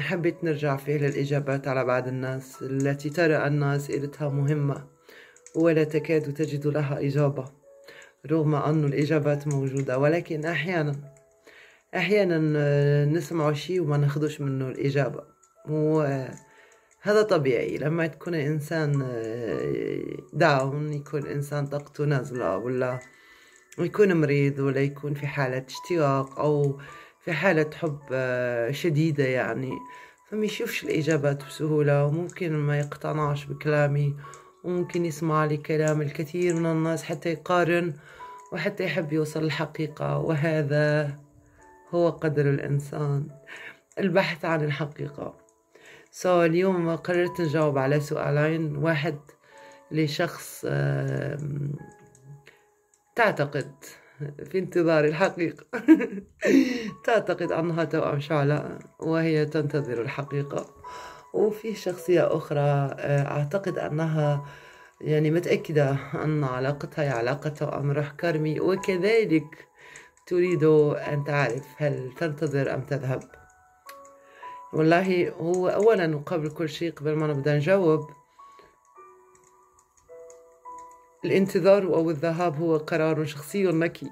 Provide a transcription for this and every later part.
حبيت نرجع فيه للإجابات على بعض الناس التي ترى أن أسئلتها مهمة ولا تكاد تجد لها إجابة رغم أن الإجابات موجودة ولكن أحيانا أحيانا آه، نسمع شيء وما ناخدوش منه الإجابة وهذا آه، طبيعي لما تكون إنسان داون آه، يكون إنسان طاقته نازلة ولا يكون مريض ولا يكون في حالة اشتياق أو في حالة حب آه، شديدة يعني فما يشوفش الإجابات بسهولة وممكن ما يقتنعش بكلامي وممكن يسمع لي كلام الكثير من الناس حتى يقارن وحتى يحب يوصل الحقيقة وهذا هو قدر الإنسان البحث عن الحقيقة سو so, اليوم قررت نجاوب على سؤالين واحد لشخص تعتقد في انتظار الحقيقة تعتقد أنها توأم شعلة وهي تنتظر الحقيقة وفي شخصية أخرى آه، أعتقد أنها يعني متأكدة أن علاقتها هي علاقة توأم روح كرمي وكذلك تريد أن تعرف هل تنتظر أم تذهب والله هو أولا وقبل كل شيء قبل ما نبدأ نجاوب الانتظار أو الذهاب هو قرار شخصي نكي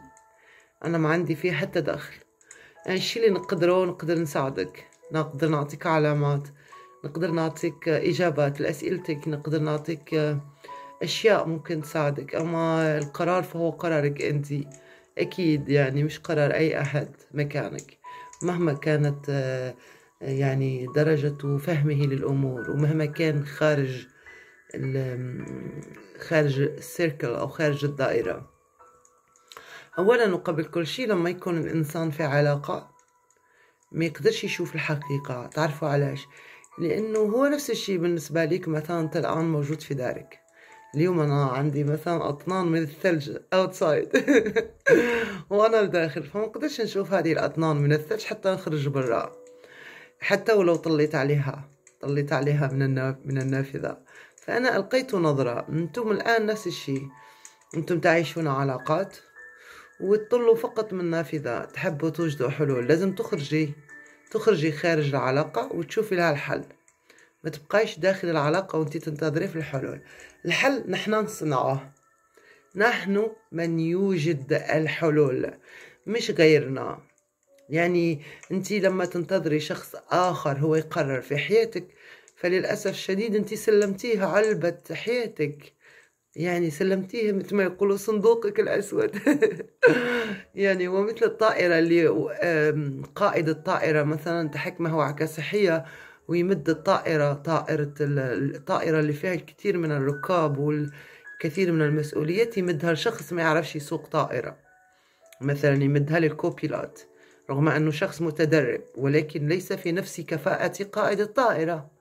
أنا ما عندي فيه حتى دخل يعني الشي اللي نقدره نقدر نساعدك نقدر نعطيك علامات نقدر نعطيك إجابات لأسئلتك نقدر نعطيك أشياء ممكن تساعدك أما القرار فهو قرارك أنت أكيد يعني مش قرار أي أحد مكانك مهما كانت يعني درجة فهمه للأمور ومهما كان خارج خارج السيركل أو خارج الدائرة أولا وقبل كل شيء لما يكون الإنسان في علاقة ما يقدرش يشوف الحقيقة تعرفوا علاش لأنه هو نفس الشيء بالنسبة لك مثلا أنت الآن موجود في دارك اليوم أنا عندي مثلا أطنان من الثلج أوتسايد وأنا الداخل فما نقدرش نشوف هذه الأطنان من الثلج حتى نخرج برا حتى ولو طليت عليها طليت عليها من النافذة فأنا ألقيت نظرة أنتم الآن نفس الشيء أنتم تعيشون علاقات وتطلوا فقط من نافذة تحبوا توجدوا حلول لازم تخرجي تخرجي خارج العلاقة وتشوفي لها الحل ما تبقايش داخل العلاقة وانتي تنتظري في الحلول الحل نحن نصنعه نحن من يوجد الحلول مش غيرنا يعني انتي لما تنتظري شخص اخر هو يقرر في حياتك فللأسف الشديد أنت سلمتيها علبة حياتك يعني سلمتيها مثل ما يقولوا صندوقك الأسود يعني ومثل الطائرة اللي قائد الطائرة مثلا تحكمه صحية ويمد الطائرة طائرة الطائرة اللي فيها الكثير من الركاب والكثير من المسؤوليات يمدها لشخص ما يعرفش يسوق طائرة مثلا يمدها للكوبيلات رغم أنه شخص متدرب ولكن ليس في نفس كفاءة قائد الطائرة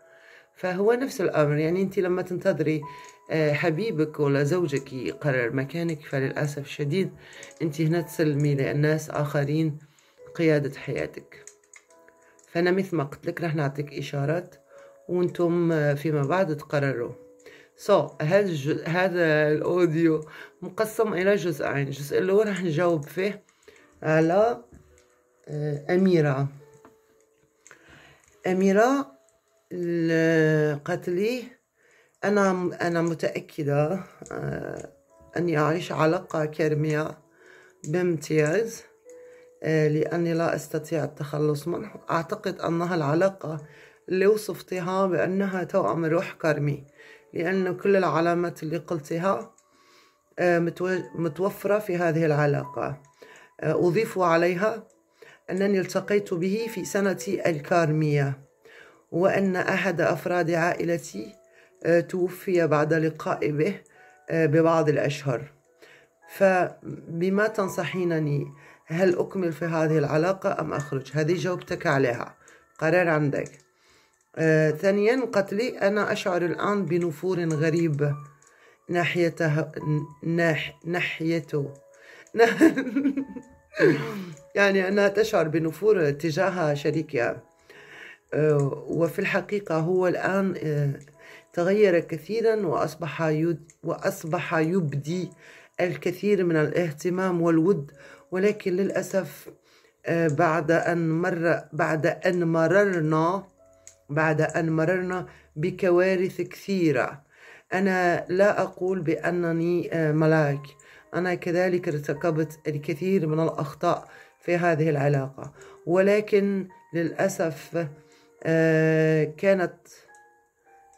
فهو نفس الأمر يعني أنت لما تنتظري آه، حبيبك ولا زوجك يقرر مكانك فللأسف الشديد أنت هنا تسلمي للناس آخرين قيادة حياتك فأنا مثل ما قلت لك راح نعطيك إشارات وانتم آه، فيما بعد تقرروا سو so, هذا هذا الاوديو مقسم الى جزئين الجزء الاول راح نجاوب فيه على آه، اميره اميره قتلي أنا أنا متأكدة آه، أني أعيش علاقة كرمية بامتياز آه، لأني لا أستطيع التخلص منه أعتقد أنها العلاقة اللي وصفتها بأنها توأم روح كرمي لأن كل العلامات اللي قلتها آه، متوفرة في هذه العلاقة أضيف عليها أنني التقيت به في سنتي الكارمية وأن أحد أفراد عائلتي آه، توفي بعد لقاء به آه، ببعض الأشهر فبما تنصحينني هل أكمل في هذه العلاقة أم أخرج هذه جاوبتك عليها قرار عندك آه، ثانيا قتلي أنا أشعر الآن بنفور غريب ناحيته ناح... ناحيته يعني أنا تشعر بنفور تجاه شريكها آه، وفي الحقيقة هو الآن آه، تغير كثيرا وأصبح وأصبح يبدي الكثير من الاهتمام والود ولكن للأسف آه، بعد أن مر بعد أن مررنا بعد أن مررنا بكوارث كثيرة أنا لا أقول بأنني ملاك أنا كذلك ارتكبت الكثير من الأخطاء في هذه العلاقة ولكن للأسف آه، كانت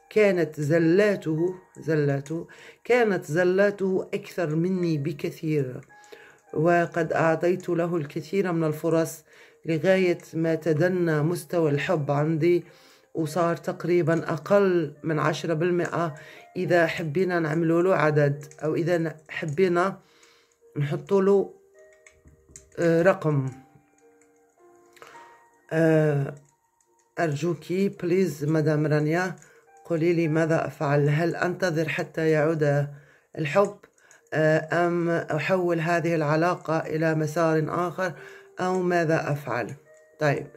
كانت زلاته زلاته كانت زلاته أكثر مني بكثير وقد أعطيت له الكثير من الفرص لغاية ما تدنى مستوى الحب عندي وصار تقريبا أقل من عشرة بالمئة إذا حبينا نعملوا له عدد أو إذا حبينا نحط له آه، رقم آه، أرجوك بليز مدام رانيا قولي لي ماذا أفعل هل أنتظر حتى يعود الحب آه، أم أحول هذه العلاقة إلى مسار آخر أو ماذا أفعل طيب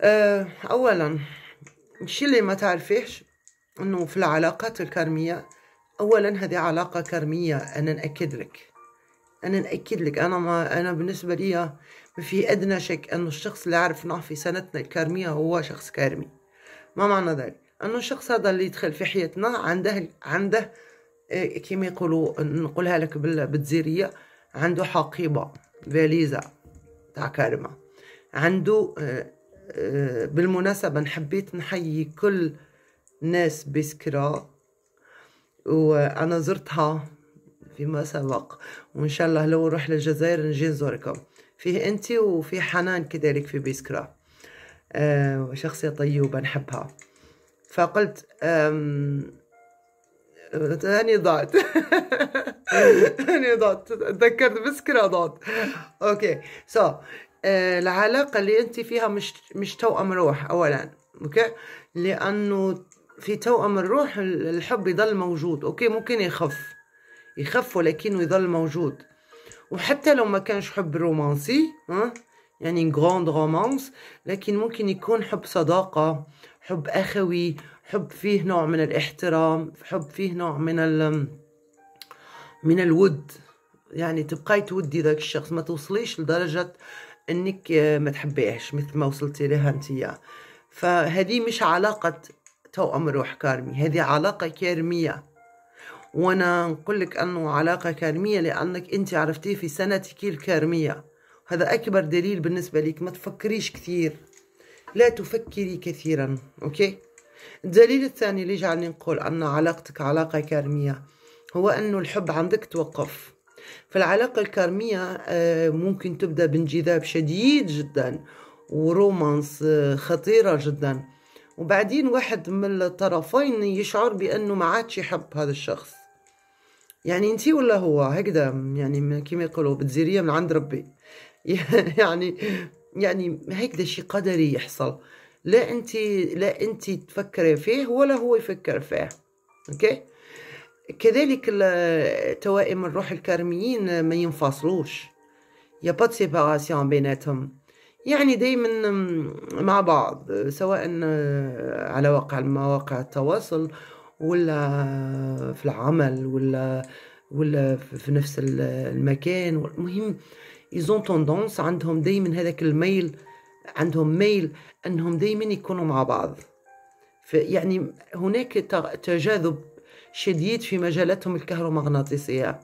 آه، أولا الشي اللي ما تعرفيش أنه في العلاقات الكرمية أولا هذه علاقة كرمية أنا نأكد لك أنا نأكد لك أنا ما أنا بالنسبة لي في أدنى شك أن الشخص اللي عرفناه في سنتنا الكارمية هو شخص كارمي ما معنى ذلك؟ أن الشخص هذا اللي يدخل في حياتنا عنده عنده آه، كما يقولوا نقولها لك بالجزيرية عنده حقيبة فاليزا تاع كارما عنده آه، آه، بالمناسبة حبيت نحيي كل ناس بسكرا وأنا زرتها فيما سبق وإن شاء الله لو نروح للجزائر نجي نزوركم فيه انت وفي حنان كذلك في بيسكرا آه، شخصية طيوبة نحبها فقلت أني ضعت أني ضعت تذكرت بسكرة ضعت اوكي سو آه، العلاقة اللي انت فيها مش مش توأم روح اولا اوكي لانه في توأم الروح الحب يضل موجود اوكي ممكن يخف يخف ولكنه يضل موجود وحتى لو ما كانش حب رومانسي ها يعني غراند رومانس لكن ممكن يكون حب صداقة حب أخوي حب فيه نوع من الاحترام حب فيه نوع من ال من الود يعني تبقاي تودي ذاك الشخص ما توصليش لدرجة انك آه، ما تحبيهش مثل ما وصلتي لها انتيا فهذه مش علاقة توأم روح كارمي هذه علاقة كارمية وانا نقول لك انه علاقه كارميه لانك انت عرفتيه في سنتك الكارميه هذا اكبر دليل بالنسبه لك ما تفكريش كثير لا تفكري كثيرا اوكي الدليل الثاني اللي جعلني نقول ان علاقتك علاقه كارميه هو انه الحب عندك توقف فالعلاقة الكارمية آه، ممكن تبدأ بانجذاب شديد جدا ورومانس آه، خطيرة جدا وبعدين واحد من الطرفين يشعر بأنه ما عادش يحب هذا الشخص يعني انت ولا هو هكذا يعني كما يقولوا بتزيريه من عند ربي يعني يعني هكذا شي قدري يحصل لا انت لا انت تفكري فيه ولا هو يفكر فيه اوكي كذلك توائم الروح الكارميين ما ينفصلوش يا با سيباراسيون بيناتهم يعني دائما مع بعض سواء على واقع مواقع التواصل ولا في العمل ولا ولا في نفس المكان المهم ايزون توندونس عندهم دايما هذاك الميل عندهم ميل انهم دايما يكونوا مع بعض يعني هناك تجاذب شديد في مجالاتهم الكهرومغناطيسية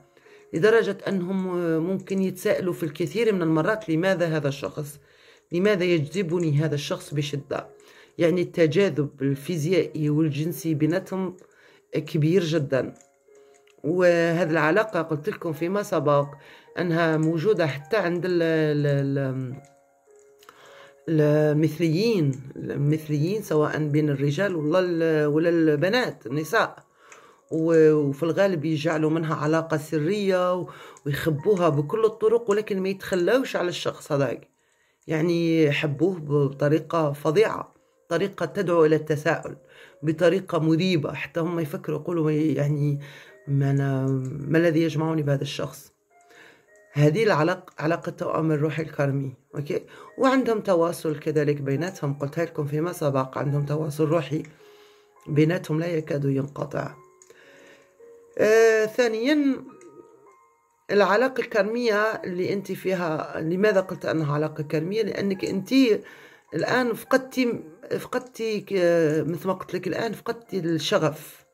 لدرجة أنهم ممكن يتساءلوا في الكثير من المرات لماذا هذا الشخص لماذا يجذبني هذا الشخص بشدة يعني التجاذب الفيزيائي والجنسي بيناتهم كبير جدا وهذا العلاقة قلت لكم فيما سبق أنها موجودة حتى عند ال ال المثليين المثليين سواء بين الرجال ولا ولا البنات النساء وفي الغالب يجعلوا منها علاقة سرية ويخبوها بكل الطرق ولكن ما يتخلوش على الشخص هذاك يعني يحبوه بطريقة فظيعة بطريقة تدعو إلى التساؤل بطريقة مريبة حتى هم يفكروا يقولوا يعني ما, أنا ما الذي يجمعني بهذا الشخص هذه العلاقة علاقة توأم الروح الكرمي أوكي وعندهم تواصل كذلك بيناتهم قلت لكم فيما سبق عندهم تواصل روحي بيناتهم لا يكاد ينقطع آه ثانيا العلاقة الكرمية اللي أنت فيها لماذا قلت أنها علاقة كرمية لأنك أنت الآن فقدتي فقدتي مثل ما قلت لك الآن فقدتي الشغف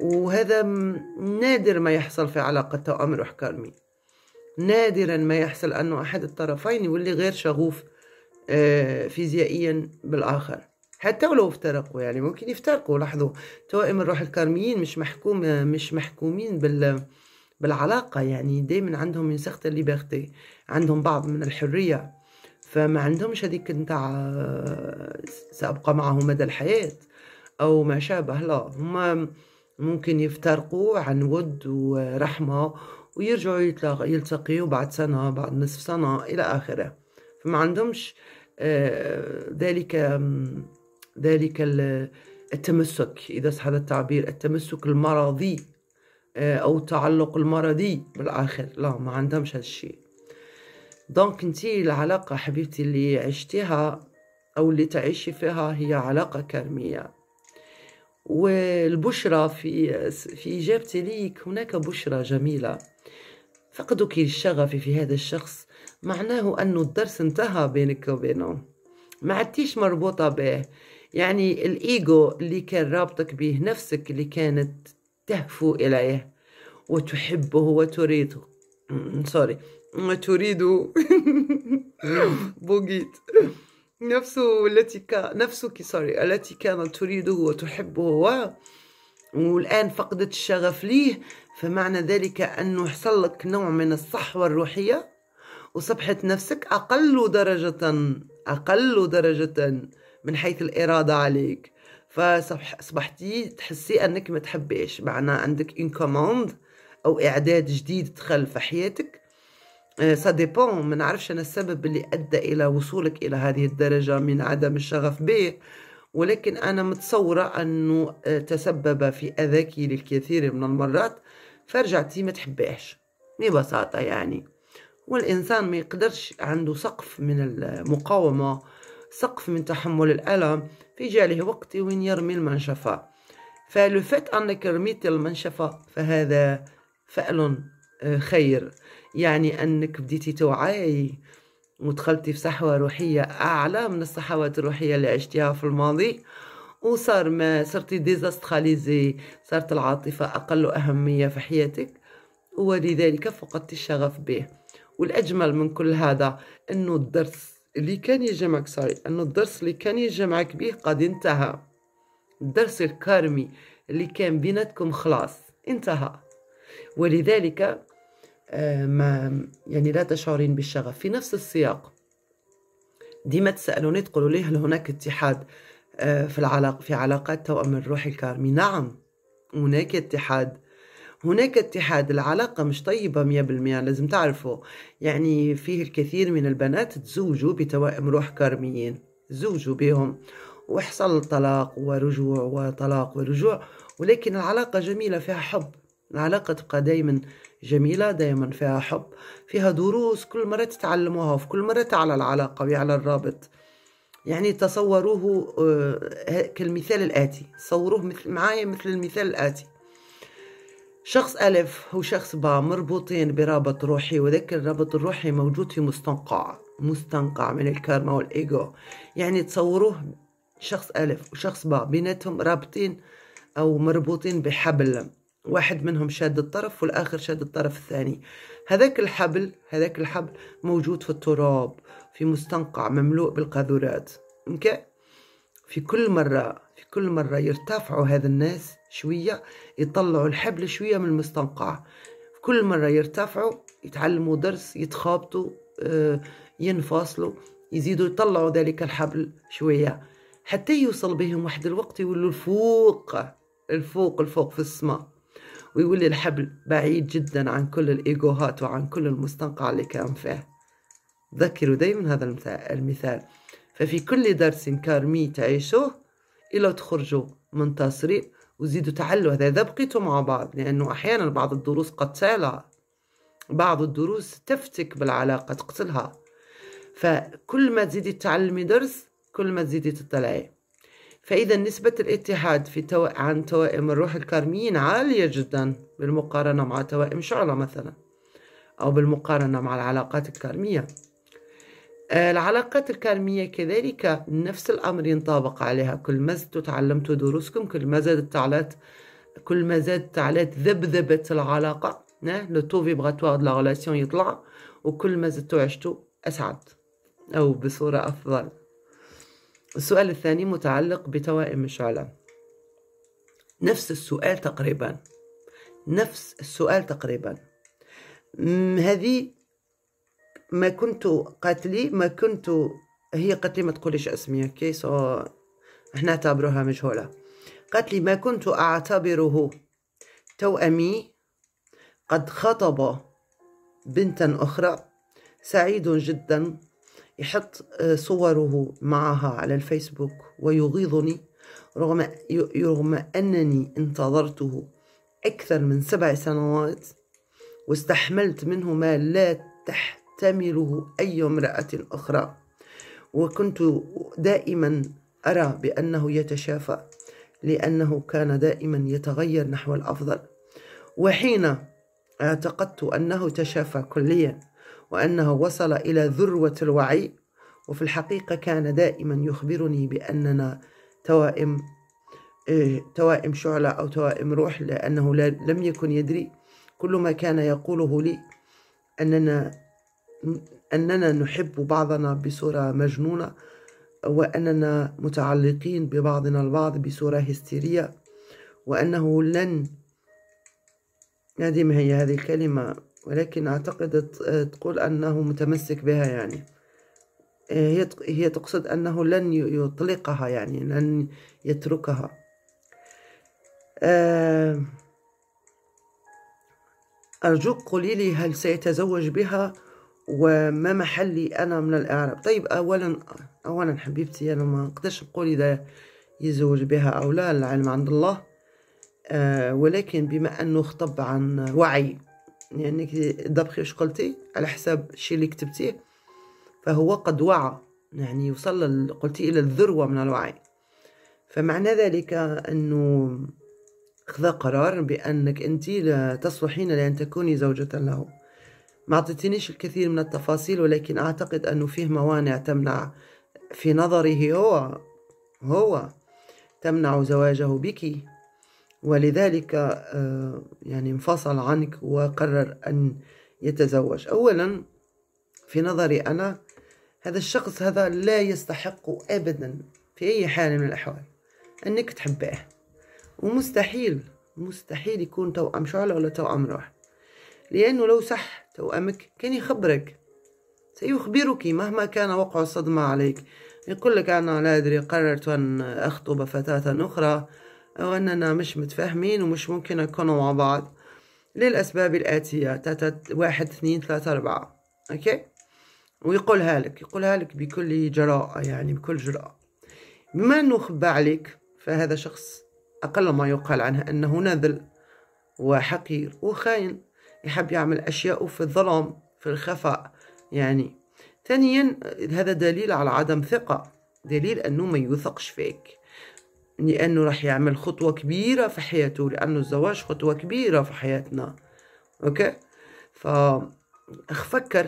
وهذا نادر ما يحصل في علاقة توأم روح كارمي نادرا ما يحصل أنه أحد الطرفين يولي غير شغوف آه، فيزيائيا بالآخر حتى ولو افترقوا يعني ممكن يفترقوا لاحظوا توائم الروح الكارميين مش محكوم مش محكومين بال بالعلاقة يعني دايما عندهم من سخط الليبرتي عندهم بعض من الحرية فما عندهمش هذيك نتاع سأبقى معه مدى الحياة أو ما شابه لا هما ممكن يفترقوا عن ود ورحمة ويرجعوا يلتقيوا بعد سنة بعد نصف سنة إلى آخره فما عندهمش آه، ذلك ذلك التمسك إذا صح هذا التعبير التمسك المرضي آه، أو التعلق المرضي بالآخر لا ما عندهمش هالشيء دونك انت العلاقة حبيبتي اللي عشتيها او اللي تعيشي فيها هي علاقة كرمية والبشرة في في اجابتي ليك هناك بشرى جميلة فقدك الشغف في هذا الشخص معناه انه الدرس انتهى بينك وبينه ما عدتيش مربوطة به يعني الإيجو اللي كان رابطك به نفسك اللي كانت تهفو إليه وتحبه وتريده سوري ما تريد بوغيت نفسه التي كا نفسك سوري التي كانت تريده وتحبه والآن فقدت الشغف ليه فمعنى ذلك أنه حصل لك نوع من الصحوة الروحية وصبحت نفسك أقل درجة أقل درجة من حيث الإرادة عليك فصبحتي تحسي أنك ما تحبيش معنى عندك إن أو إعداد جديد دخل في حياتك سا إيه، ديبون ما نعرفش انا السبب اللي ادى الى وصولك الى هذه الدرجه من عدم الشغف به ولكن انا متصوره انه إيه، تسبب في اذاك للكثير من المرات فرجعتي ما تحبهش ببساطه يعني والانسان ما يقدرش عنده سقف من المقاومه سقف من تحمل الالم في جاله وقت وين يرمي المنشفه فلو فات انك رميت المنشفه فهذا فعل إيه، خير يعني أنك بديتي توعي ودخلتي في صحوة روحية أعلى من الصحوات الروحية اللي عشتيها في الماضي وصار ما صرتي ديزاستراليزي صارت العاطفة أقل أهمية في حياتك ولذلك فقدت الشغف به والأجمل من كل هذا أنه الدرس اللي كان يجمعك سوري أنه الدرس اللي كان يجمعك به قد انتهى الدرس الكارمي اللي كان بيناتكم خلاص انتهى ولذلك آه، ما يعني لا تشعرين بالشغف في نفس السياق ديما تسألوني تقولوا لي هل هناك اتحاد آه، في العلاق في علاقات توأم الروح الكارمي نعم هناك اتحاد هناك اتحاد العلاقة مش طيبة مية بالمية لازم تعرفوا يعني فيه الكثير من البنات تزوجوا بتوائم روح كارميين زوجوا بهم وحصل طلاق ورجوع وطلاق ورجوع ولكن العلاقة جميلة فيها حب العلاقة تبقى دايما جميلة دايما فيها حب فيها دروس كل مرة تتعلموها وفي كل مرة تعلى العلاقة ويعلى الرابط يعني تصوروه آه، كالمثال الآتي صوروه مثل معايا مثل المثال الآتي شخص ألف وشخص باء مربوطين برابط روحي وذاك الرابط الروحي موجود في مستنقع مستنقع من الكارما والإيجو يعني تصوروه شخص ألف وشخص باء بيناتهم رابطين أو مربوطين بحبل واحد منهم شاد الطرف والآخر شاد الطرف الثاني هذاك الحبل هذاك الحبل موجود في التراب في مستنقع مملوء بالقاذورات اوكي في كل مرة في كل مرة يرتفعوا هذا الناس شوية يطلعوا الحبل شوية من المستنقع في كل مرة يرتفعوا يتعلموا درس يتخابطوا آه، ينفصلوا يزيدوا يطلعوا ذلك الحبل شوية حتى يوصل بهم واحد الوقت يولوا الفوق الفوق الفوق في السماء ويولي الحبل بعيد جدا عن كل الإيجوهات وعن كل المستنقع اللي كان فيه ذكروا دايما هذا المثال ففي كل درس كارمي تعيشوه إلى تخرجوا من تسريب وزيدوا تعلوا هذا إذا بقيتوا مع بعض لأنه أحيانا بعض الدروس قد سالة بعض الدروس تفتك بالعلاقة تقتلها فكل ما تزيدي تعلمي درس كل ما تزيدي تطلعي فإذا نسبة الاتحاد في تو... عن توائم الروح الكارميين عالية جدا بالمقارنة مع توائم شعلة مثلا أو بالمقارنة مع العلاقات الكارمية آه، العلاقات الكارمية كذلك نفس الأمر ينطبق عليها كل ما زدتوا تعلمتوا دروسكم كل ما زادت تعلات كل ما زادت تعلات ذبذبة العلاقة لو تو فيبراتوار دو لا يطلع وكل ما زدتوا عشتوا أسعد أو بصورة أفضل السؤال الثاني متعلق بتوائم الشعلة نفس السؤال تقريبا نفس السؤال تقريبا هذه ما كنت قاتلي ما كنت هي قاتلي ما تقوليش اسمي اوكي سو احنا اعتبروها مجهولة قالت لي ما كنت أعتبره توأمي قد خطب بنتا أخرى سعيد جدا يحط آه، صوره معها على الفيسبوك ويغيظني رغم رغم أنني انتظرته أكثر من سبع سنوات واستحملت منه ما لا تحتمله أي امرأة أخرى وكنت دائما أرى بأنه يتشافى لأنه كان دائما يتغير نحو الأفضل وحين اعتقدت أنه تشافى كليا وأنه وصل إلى ذروة الوعي وفي الحقيقة كان دائما يخبرني بأننا توائم إيه، توائم شعلة أو توائم روح لأنه لم يكن يدري كل ما كان يقوله لي أننا أننا نحب بعضنا بصورة مجنونة وأننا متعلقين ببعضنا البعض بصورة هستيرية وأنه لن هذه ما هي هذه الكلمة ولكن أعتقد تقول أنه متمسك بها يعني هي تقصد أنه لن يطلقها يعني لن يتركها آه، أرجوك قولي لي هل سيتزوج بها وما محلي أنا من الإعراب طيب أولا أولا حبيبتي أنا ما أقدرش نقول إذا يزوج بها أو لا العلم عند الله آه، ولكن بما أنه خطب عن وعي يعني دابخي واش قلتي على حساب الشيء اللي كتبتيه فهو قد وعى يعني وصل قلتي إلى الذروة من الوعي فمعنى ذلك أنه خذ قرار بأنك أنت لا تصلحين لأن تكوني زوجة له ما أعطيتنيش الكثير من التفاصيل ولكن أعتقد أنه فيه موانع تمنع في نظره هو هو تمنع زواجه بك ولذلك آه، يعني انفصل عنك وقرر أن يتزوج أولا في نظري أنا هذا الشخص هذا لا يستحق أبدا في أي حال من الأحوال أنك تحبه ومستحيل مستحيل يكون توأم شعلة ولا توأم روح لأنه لو صح توأمك كان يخبرك سيخبرك مهما كان وقع الصدمة عليك يقول لك أنا لا أدري قررت أن أخطب فتاة أخرى أو أننا مش متفاهمين ومش ممكن نكونوا مع بعض للأسباب الآتية تاتا واحد اثنين ثلاثة أربعة أوكي ويقولها لك يقولها لك بكل جراءة يعني بكل جراءة بما أنه خبى عليك فهذا شخص أقل ما يقال عنه أنه نذل وحقير وخاين يحب يعمل أشياء في الظلام في الخفاء يعني ثانيا هذا دليل على عدم ثقة دليل أنه ما يوثقش فيك لأنه راح يعمل خطوة كبيرة في حياته لأنه الزواج خطوة كبيرة في حياتنا أوكي ففكر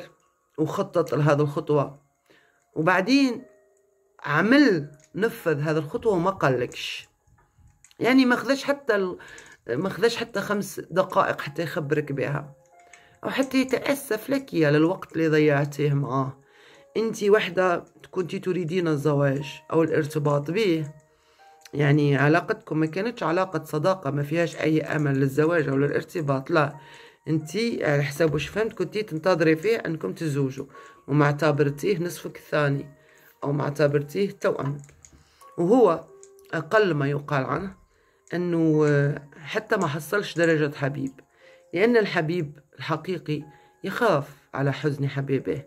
وخطط لهذا الخطوة وبعدين عمل نفذ هذا الخطوة وما قلكش يعني ما خذاش حتى ال... ما خذاش حتى خمس دقائق حتى يخبرك بها أو حتى يتأسف لك يا للوقت اللي ضيعتيه معاه أنت وحدة كنتي تريدين الزواج أو الارتباط به يعني علاقتكم ما كانتش علاقة صداقة ما فيهاش أي أمل للزواج أو للارتباط لا انتي على حساب واش فهمت كنتي تنتظري فيه انكم تزوجوا وما اعتبرتيه نصفك الثاني او ما اعتبرتيه توأم وهو اقل ما يقال عنه انه حتى ما حصلش درجة حبيب لان الحبيب الحقيقي يخاف على حزن حبيبه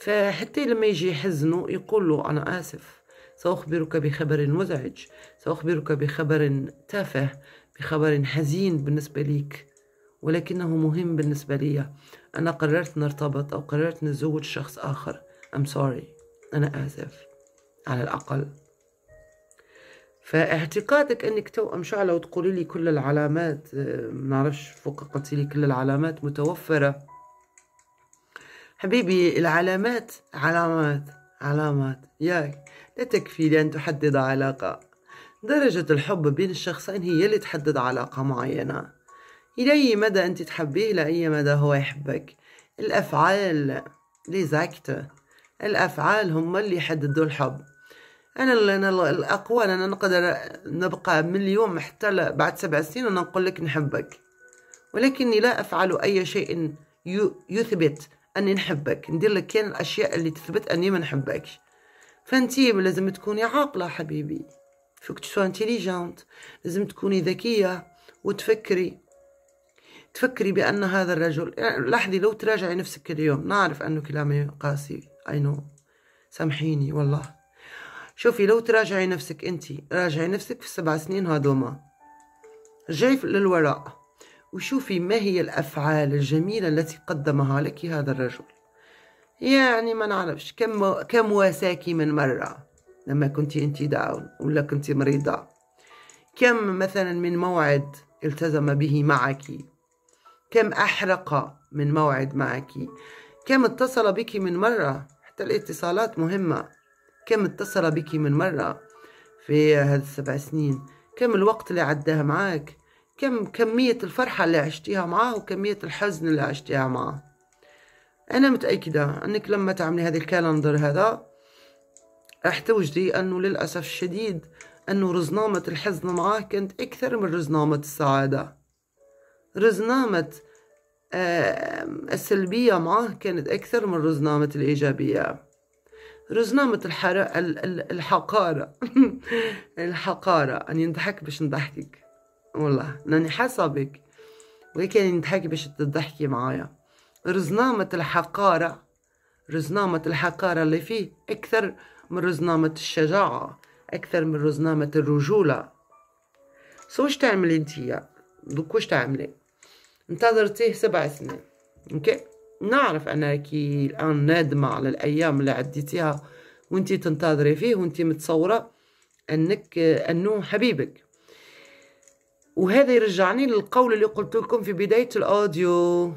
فحتى لما يجي حزنه يقول له انا اسف سأخبرك بخبر مزعج سأخبرك بخبر تافه بخبر حزين بالنسبة ليك ولكنه مهم بالنسبة لي أنا قررت نرتبط أو قررت نزوج شخص آخر I'm sorry أنا آسف على الأقل فاعتقادك أنك توأم شعلة وتقولي لي كل العلامات آه، نعرفش فوق قلتي لي كل العلامات متوفرة حبيبي العلامات علامات علامات ياك لا تكفي لأن تحدد علاقة درجة الحب بين الشخصين هي اللي تحدد علاقة معينة إلى أي مدى أنت تحبيه لأي مدى هو يحبك الأفعال ليزاكت الأفعال هم اللي يحددوا الحب أنا أنا الأقوال أنا نقدر نبقى من اليوم حتى بعد سبع سنين أنا نقول لك نحبك ولكني لا أفعل أي شيء يثبت أني نحبك ندير لك كان الأشياء اللي تثبت أني ما نحبكش فانتي لازم تكوني عاقله حبيبي فك تسو انتيليجانت لازم تكوني ذكيه وتفكري تفكري بان هذا الرجل لحظي لو تراجعي نفسك اليوم نعرف انه كلامي قاسي اي نو سامحيني والله شوفي لو تراجعي نفسك انت راجعي نفسك في السبع سنين هذوما رجعي للوراء وشوفي ما هي الافعال الجميله التي قدمها لك هذا الرجل يعني ما نعرفش كم كم واساكي من مرة لما كنتي انت داون ولا كنتي مريضة كم مثلا من موعد التزم به معك كم أحرق من موعد معك كم اتصل بك من مرة حتى الاتصالات مهمة كم اتصل بك من مرة في هذه السبع سنين كم الوقت اللي عداه معاك كم كمية الفرحة اللي عشتيها معاه وكمية الحزن اللي عشتيها معاه انا متاكده انك لما تعملي هذا الكالندر هذا راح توجدي انه للاسف الشديد انه رزنامه الحزن معاه كانت اكثر من رزنامه السعاده رزنامه آه، السلبيه معاه كانت اكثر من رزنامه الايجابيه رزنامة الحرا... الحقارة الحقارة أني نضحك باش نضحكك والله لأني حاسة بك ولكن نضحك باش تضحكي معايا رزنامة الحقارة رزنامة الحقارة اللي فيه أكثر من رزنامة الشجاعة أكثر من رزنامة الرجولة سو واش تعملي انتيا دوك واش تعملي انتظرتيه سبع سنين اوكي نعرف انا كي الان نادمه على الايام اللي عديتيها وانتي تنتظري فيه وانتي متصوره انك انه حبيبك وهذا يرجعني للقول اللي قلت لكم في بدايه الاوديو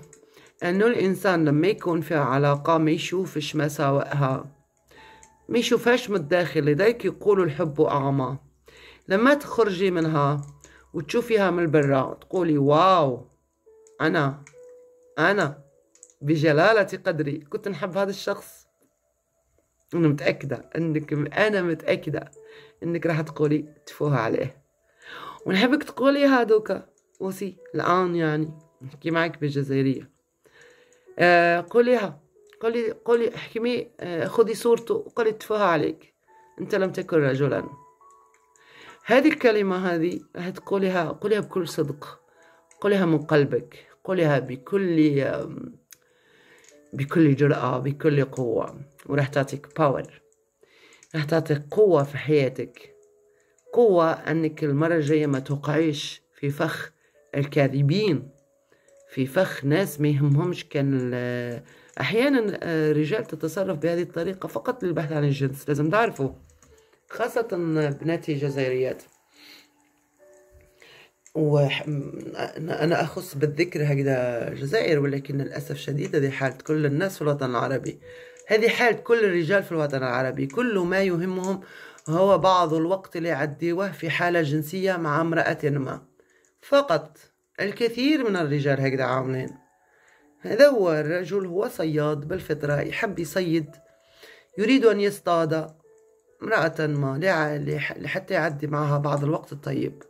لأنه الإنسان لما يكون في علاقة ما يشوفش مساوئها ما يشوفهاش من الداخل لذلك يقولوا الحب أعمى لما تخرجي منها وتشوفيها من برا تقولي واو أنا أنا بجلالة قدري كنت نحب هذا الشخص أنا متأكدة أنك أنا متأكدة أنك راح تقولي تفوها عليه ونحبك تقولي هادوكا وسي الآن يعني نحكي معك بالجزائرية آه، قوليها قولي قولي احكمي آه، خذي صورته وقولي تفوها عليك انت لم تكن رجلا هذه الكلمة هذه راح تقوليها قوليها بكل صدق قوليها من قلبك قوليها بكل بكل جرأة بكل قوة وراح تعطيك باور راح تعطيك قوة في حياتك قوة أنك المرة الجاية ما توقعيش في فخ الكاذبين في فخ ناس ما يهمهمش كان احيانا آه، رجال تتصرف بهذه الطريقه فقط للبحث عن الجنس لازم تعرفوا خاصه بناتي جزائريات وأنا أخص بالذكر هكذا الجزائر ولكن للأسف شديد هذه حالة كل الناس في الوطن العربي هذه حالة كل الرجال في الوطن العربي كل ما يهمهم هو بعض الوقت اللي يعديوه في حالة جنسية مع امرأة ما فقط الكثير من الرجال هكذا عاملين هذا هو الرجل هو صياد بالفطرة يحب يصيد يريد أن يصطاد امرأة ما لحتى يعدي معها بعض الوقت الطيب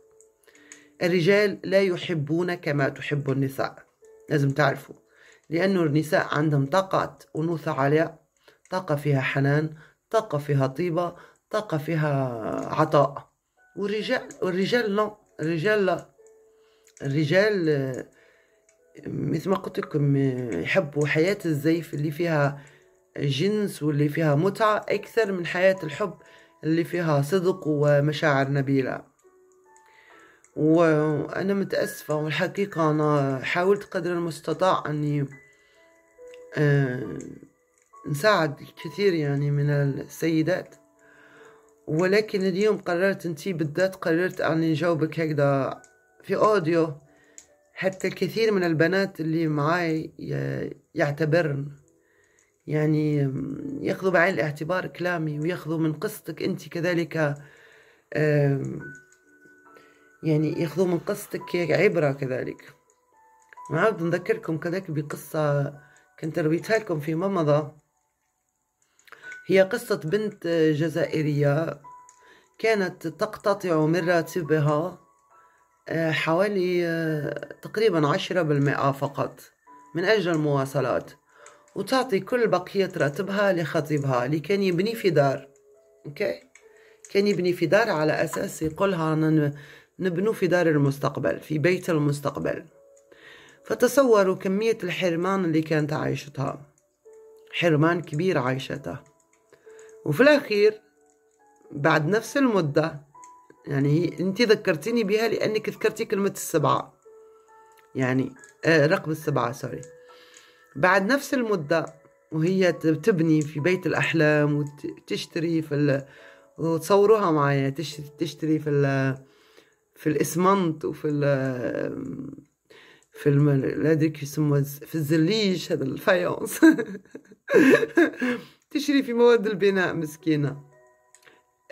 الرجال لا يحبون كما تحب النساء لازم تعرفوا لأن النساء عندهم طاقة أنوثة عالية طاقة فيها حنان طاقة فيها طيبة طاقة فيها عطاء والرجال والرجال لا الرجال لا الرجال مثل ما قلت لكم يحبوا حياة الزيف اللي فيها جنس واللي فيها متعة أكثر من حياة الحب اللي فيها صدق ومشاعر نبيلة وأنا متأسفة والحقيقة أنا حاولت قدر المستطاع أني آه، نساعد الكثير يعني من السيدات ولكن اليوم قررت انتي بالذات قررت أني نجاوبك هكذا في اوديو حتى الكثير من البنات اللي معاي يعتبرن يعني ياخذوا بعين الاعتبار كلامي وياخذوا من قصتك انت كذلك يعني ياخذوا من قصتك عبرة كذلك نعاود نذكركم كذلك بقصة كنت رويتها لكم فيما مضى هي قصة بنت جزائرية كانت تقتطع من راتبها آه، حوالي آه، تقريبا عشرة بالمئة فقط من أجل المواصلات وتعطي كل بقية راتبها لخطيبها اللي كان يبني في دار أوكي كان يبني في دار على أساس يقولها نبنو في دار المستقبل في بيت المستقبل فتصوروا كمية الحرمان اللي كانت عايشتها حرمان كبير عايشتها وفي الأخير بعد نفس المدة يعني هي انت ذكرتيني بها لانك ذكرتي كلمه السبعه يعني آه رقم السبعه سوري بعد نفس المده وهي تبني في بيت الاحلام وتشتري في ال... وتصوروها معايا تشتري في ال... في الاسمنت وفي ال... في الم... لا ادري كيف يسموه في الزليج هذا الفايونس تشري في مواد البناء مسكينه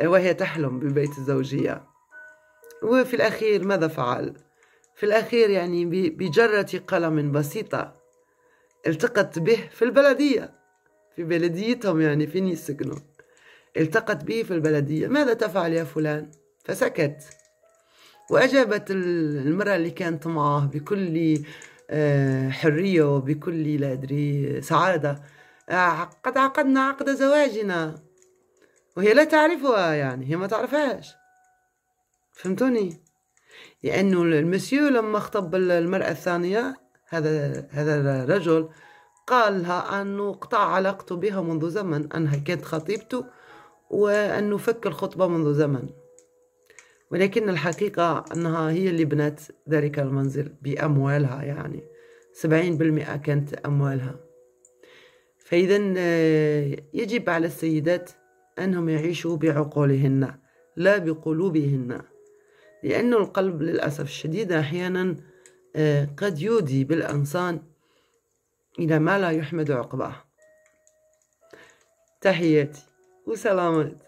وهي تحلم ببيت الزوجية وفي الأخير ماذا فعل؟ في الأخير يعني بجرة قلم بسيطة التقت به في البلدية في بلديتهم يعني فين يسكنوا التقت به في البلدية ماذا تفعل يا فلان؟ فسكت وأجابت المرأة اللي كانت معه بكل آه، حرية وبكل لا أدري سعادة آه، قد عقدنا عقد زواجنا وهي لا تعرفها يعني هي ما تعرفهاش فهمتوني لأنه يعني المسيو لما خطب المرأة الثانية هذا هذا الرجل قال لها أنه قطع علاقته بها منذ زمن أنها كانت خطيبته وأنه فك الخطبة منذ زمن ولكن الحقيقة أنها هي اللي بنت ذلك المنزل بأموالها يعني سبعين بالمئة كانت أموالها فإذا آه، يجب على السيدات أنهم يعيشوا بعقولهن لا بقلوبهن لأن القلب للأسف الشديد أحيانا آه، قد يودي بالإنسان إلى ما لا يحمد عقباه تحياتي وسلامات